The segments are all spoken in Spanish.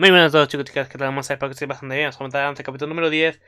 Muy buenas a todos chicos y chicas, que tal? Vamos a ver, que estéis bastante bien. Os comentar el capítulo número 10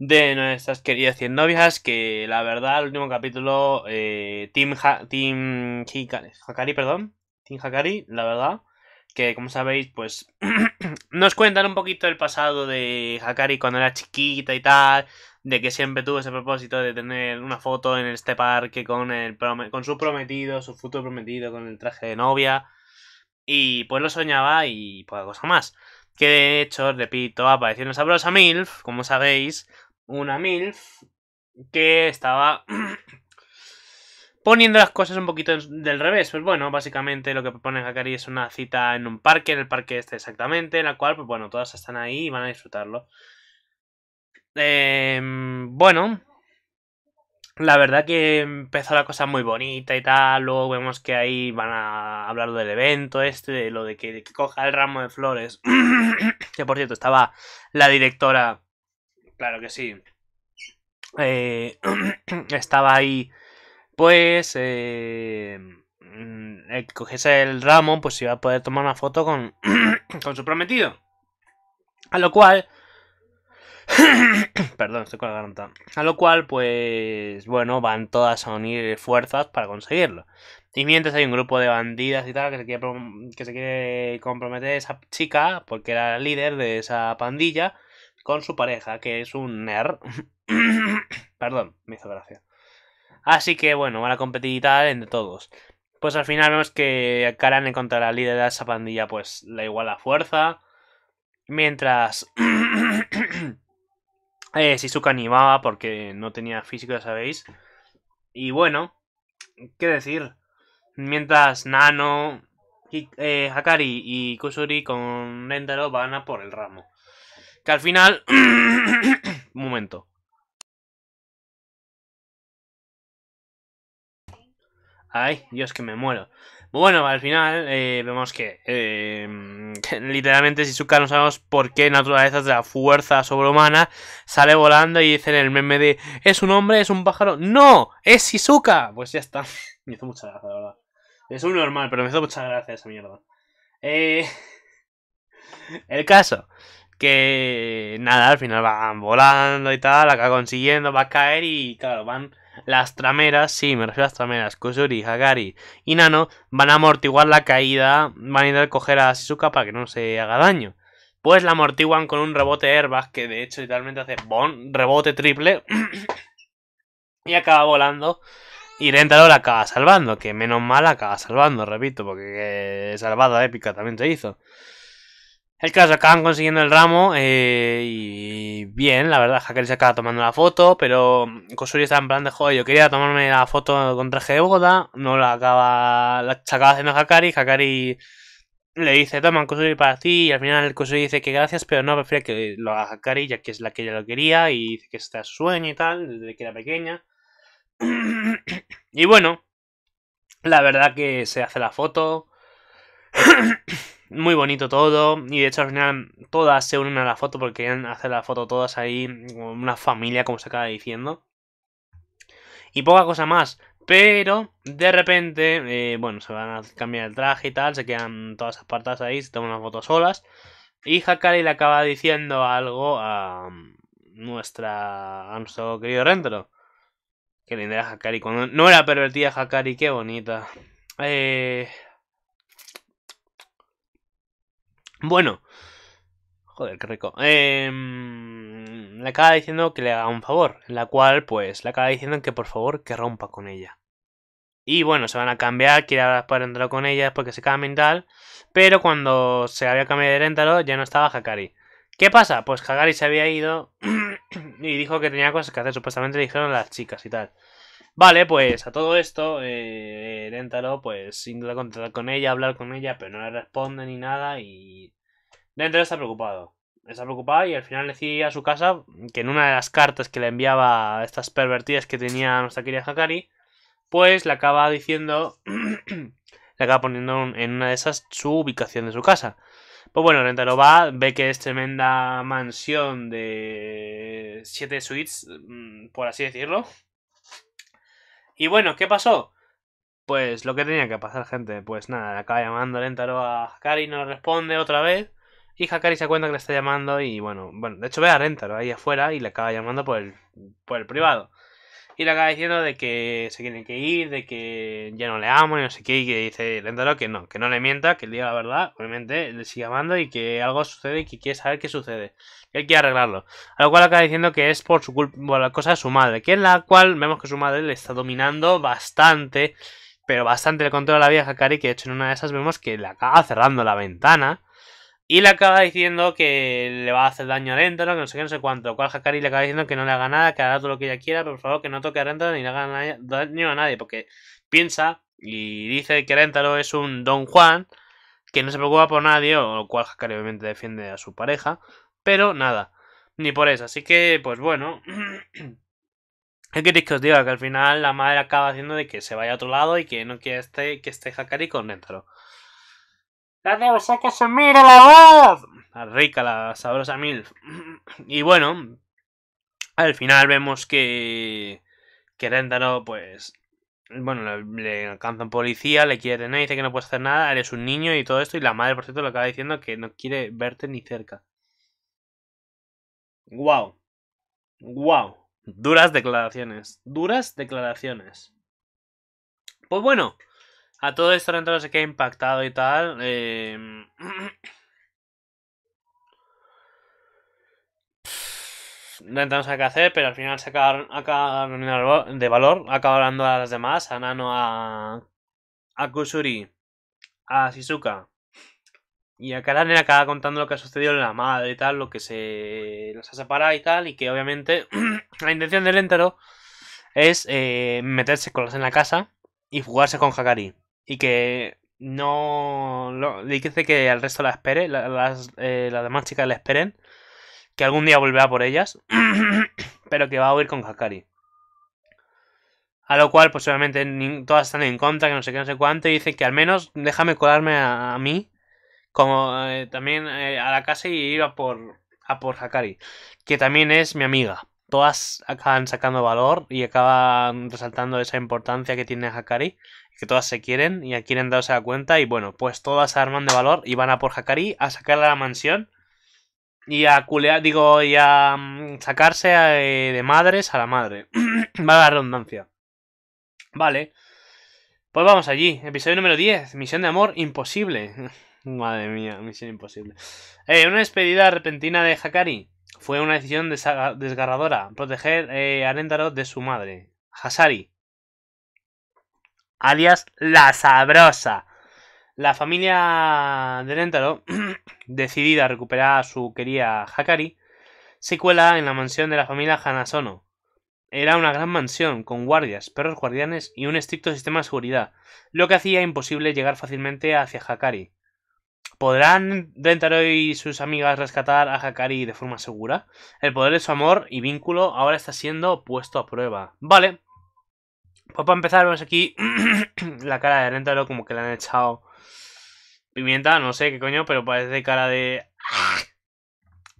de nuestras queridas 100 novias, que la verdad, el último capítulo, eh, Team, ha Team Hikari, Hakari, perdón, Team Hakari, la verdad, que como sabéis, pues nos cuentan un poquito el pasado de Hakari cuando era chiquita y tal, de que siempre tuvo ese propósito de tener una foto en este parque con, el, con su prometido, su futuro prometido, con el traje de novia, y pues lo soñaba y poca cosa más. Que de hecho, repito, apareció una sabrosa MILF, como sabéis, una MILF que estaba poniendo las cosas un poquito del revés. Pues bueno, básicamente lo que propone Hakari es una cita en un parque, en el parque este exactamente, en la cual, pues bueno, todas están ahí y van a disfrutarlo. Em, bueno, la verdad que empezó la cosa muy bonita y tal, luego vemos que ahí van a hablar del evento este, de lo de que, coja el ramo de flores, que por cierto estaba la directora, claro que sí, eh, estaba ahí pues eh, mm, el que cogiese el ramo, pues iba a poder tomar una foto con, con su prometido. A lo cual, Perdón, estoy con la garganta. A lo cual, pues, bueno, van todas a unir fuerzas para conseguirlo. Y mientras hay un grupo de bandidas y tal que se quiere, que se quiere comprometer esa chica, porque era el líder de esa pandilla, con su pareja, que es un nerd. Perdón, me hizo gracia. Así que bueno, a mala tal entre todos. Pues al final vemos que Karan contra la líder de esa pandilla pues la iguala fuerza. Mientras eh, Shizuka animaba porque no tenía físico, sabéis. Y bueno, qué decir. Mientras Nano, eh, Hakari y Kusuri con Rentaro van a por el ramo. Que al final... momento. Ay, Dios, que me muero. Bueno, al final eh, vemos que eh, literalmente Shizuka no sabemos por qué naturaleza de la fuerza sobrehumana sale volando y dicen el meme de ¿es un hombre? ¿es un pájaro? ¡No! ¡Es Shizuka! Pues ya está. Me hizo mucha gracia, la verdad. Es un normal, pero me hizo mucha gracia esa mierda. Eh, el caso. Que nada, al final van volando y tal, acaba consiguiendo, va a caer y claro, van las trameras, sí, me refiero a las trameras, Kusuri, Hagari y Nano van a amortiguar la caída, van a ir a coger a Shizuka para que no se haga daño. Pues la amortiguan con un rebote airbag que de hecho literalmente hace bon, rebote triple y acaba volando. Y rentador la acaba salvando, que menos mal acaba salvando, repito, porque eh, salvada épica también se hizo. El caso acaban consiguiendo el ramo eh, y bien, la verdad, Hakari se acaba tomando la foto, pero mm, Kosuri está en plan de joder, yo quería tomarme la foto con traje de boda, no la acaba, la se acaba haciendo Hakari, Hakari le dice, toma Kosuri para ti, y al final Kosuri dice que gracias, pero no, prefiere que lo haga Hakari, ya que es la que ella lo quería, y dice que está su sueño y tal, desde que era pequeña. y bueno, la verdad que se hace la foto. Muy bonito todo. Y de hecho al final todas se unen a la foto porque querían hacer la foto todas ahí. una familia, como se acaba diciendo. Y poca cosa más. Pero de repente, eh, bueno, se van a cambiar el traje y tal. Se quedan todas apartadas ahí. Se toman las fotos solas. Y Hakari le acaba diciendo algo a nuestra a nuestro querido Rentro. Que linda era Hakari. Cuando no era pervertida Hakari, qué bonita. Eh, Bueno. Joder, qué rico. Em, le acaba diciendo que le haga un favor. En la cual, pues, le acaba diciendo que por favor que rompa con ella. Y bueno, se van a cambiar, quiere hablar para entrar con ella porque se cambien tal. Pero cuando se había cambiado de Rentaro ya no estaba Hakari. ¿Qué pasa? Pues Hakari se había ido y dijo que tenía cosas que hacer. Supuestamente le dijeron a las chicas y tal. Vale, pues a todo esto, eh, pues pues duda contar con ella, hablar con ella, pero no le responde ni nada y dentro está preocupado. Está preocupado y al final sigue a su casa que en una de las cartas que le enviaba estas pervertidas que tenía nuestra querida Hakari, pues le acaba diciendo, le acaba poniendo en una de esas su ubicación de su casa. Pues bueno, Rentaro va, ve que es tremenda mansión de 7 suites, mm, por así decirlo. Y bueno, ¿qué pasó? Pues lo que tenía que pasar, gente. Pues nada, acaba llamando Lentaro a Hakari, no le responde otra vez. Y Hakari se cuenta que le está llamando y bueno, bueno, de hecho ve a Lentaro ahí afuera y le acaba llamando por el, por el privado. Y le acaba diciendo de que se tiene que ir, de que ya no le amo y no sé qué. Y que dice Lentaro que no, que no le mienta, que le diga la verdad. Obviamente le sigue llamando y que algo sucede y que quiere saber qué sucede. Él quiere arreglarlo. A lo cual acaba diciendo que es por su culpa, la cosa de su madre, que en la cual vemos que su madre le está dominando bastante, pero bastante le controla la la vieja Kari, que de hecho en una de esas vemos que le acaba cerrando la ventana. Y le acaba diciendo que le va a hacer daño a Rentaro, que no sé qué, no sé cuánto. Lo cual Hakari le acaba diciendo que no le haga nada, que haga todo lo que ella quiera, pero por favor que no toque a Rentaro ni le haga daño a nadie, porque piensa y dice que Rentaro es un Don Juan, que no se preocupa por nadie, o lo cual Hakari obviamente defiende a su pareja. Pero nada, ni por eso. Así que, pues bueno. ¿Qué queréis que os diga? Que al final la madre acaba haciendo de que se vaya a otro lado y que no quiera este, que esté Hakari con Rentaro. ¡Dale, que se mira la voz! La rica, la sabrosa Milf. Y bueno, al final vemos que. Que Rentaro, pues. Bueno, le, alcanza un policía, le quiere tener, dice que no puede hacer nada, eres un niño y todo esto. Y la madre, por cierto, le acaba diciendo que no quiere verte ni cerca. Wow. Wow. Duras declaraciones. Duras declaraciones. Pues bueno. A todo esto dentro de sé qué ha impactado y tal. Em, no tenemos qué hacer, pero al final se acabaron, de valor, acabaron a las demás, a Nano, a, a Kusuri, a Shizuka y acá la nena acaba contando lo que ha sucedido en la madre y tal, lo que se las ha separado y tal, y que obviamente la intención del entero es eh, meterse con las en la casa y jugarse con Hakari. Y que no. le dice que al resto la espere, eh, las, demás chicas la esperen, que algún día volverá por ellas, pero que va a huir con Hakari. A lo cual, pues obviamente todas están en contra, que no sé qué, no sé cuánto, y dice que al menos déjame colarme a mí como eh, también eh, a la casa y iba por, a por Hakari, que también es mi amiga. Todas acaban sacando valor y acaban resaltando esa importancia que tiene Hakari, que todas se quieren y quieren darse la cuenta y bueno, pues todas se arman de valor y van a por Hakari a sacarla a la mansión y a culear, digo, y a mm, sacarse eh, de madres a la madre. Va la redundancia. Vale. Pues vamos allí, episodio número 10, misión de amor imposible. Madre mía, misión imposible. Eh, una despedida repentina de Hakari. Fue una decisión desgarradora. Proteger eh, a Lentaro de su madre, Hasari. Alias La Sabrosa. La familia de Rentaro, decidida a recuperar a su querida Hakari, se cuela en la mansión de la familia Hanasono. Era una gran mansión, con guardias, perros guardianes y un estricto sistema de seguridad, lo que hacía imposible llegar fácilmente hacia Hakari. ¿Podrán Dentaro y sus amigas rescatar a Hakari de forma segura? El poder de su amor y vínculo ahora está siendo puesto a prueba. Vale. Pues para empezar vemos aquí la cara de Dentaro como que le han echado pimienta, no sé qué coño, pero parece cara de...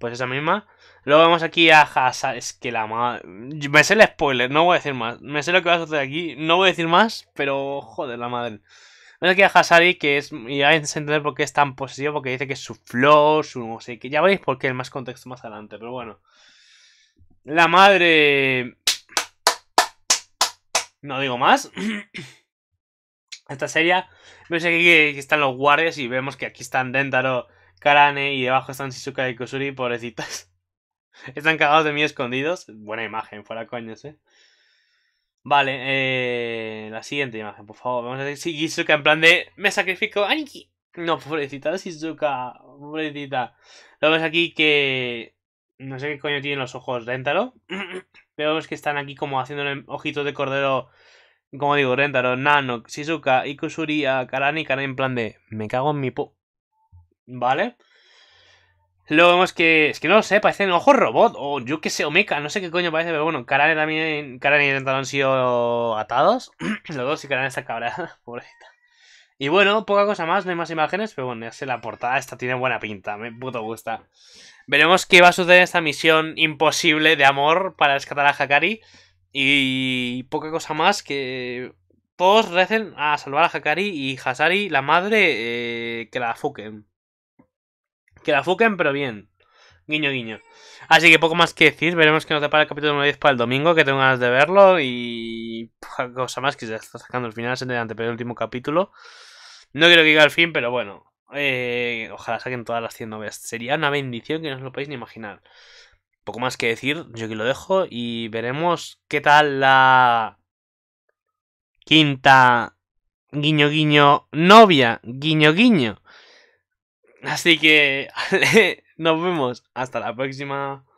Pues esa misma. Luego vemos aquí a Hasa. Es que la madre... Me sé el spoiler, no voy a decir más. Me sé lo que vas a hacer aquí, no voy a decir más, pero joder la madre. Voy aquí a Hasari, que es. Y vais a entender por qué es tan posesivo, porque dice que es su flor, su no sé qué. Ya veis por qué el más contexto más adelante, pero bueno. La madre. No digo más. Esta serie. Véis aquí que están los guardias y vemos que aquí están Dentaro, Karane y debajo están Shizuka y Kusuri, pobrecitas. Están cagados de mí escondidos. Buena imagen, fuera coño eh. Vale, eh, la siguiente imagen, por favor. Vamos a decir Shizuka en plan de... Me sacrifico, Aniki. No, pobrecita Shizuka. Pobrecita. Lo ves aquí que... No sé qué coño tienen los ojos, Réntaro. Pero vemos que están aquí como el ojitos de cordero. Como digo, Rentaro, Nano, Shizuka, Ikusuri, Karani, Karani en plan de... Me cago en mi po... Vale. Luego vemos que, es que no lo sé, parecen ojo robot o yo que sé, Omeca, no sé qué coño parece, pero bueno, Karane también, Karane y Dental han sido atados. Los dos y Karane está cabrón, pobrecita. Y bueno, poca cosa más, no hay más imágenes, pero bueno, ya sé, la portada esta tiene buena pinta, me puto gusta. Veremos qué va a suceder esta misión imposible de amor para rescatar a Hakari. Y poca cosa más que todos recen a salvar a Hakari y Hasari, la madre, eh, que la fuquen. Que la fuquen, pero bien. Guiño, guiño. Así que poco más que decir. Veremos que nos depara el capítulo número 10 para el domingo, que tengo ganas de verlo. Y cosa más que se está sacando el final, es el último capítulo. No quiero que llegue al fin, pero bueno. Eh, ojalá saquen todas las 100 novias Sería una bendición que no os lo podéis ni imaginar. Poco más que decir, yo aquí lo dejo y veremos qué tal la quinta guiño guiño novia guiño guiño. Así que nos vemos. Hasta la próxima.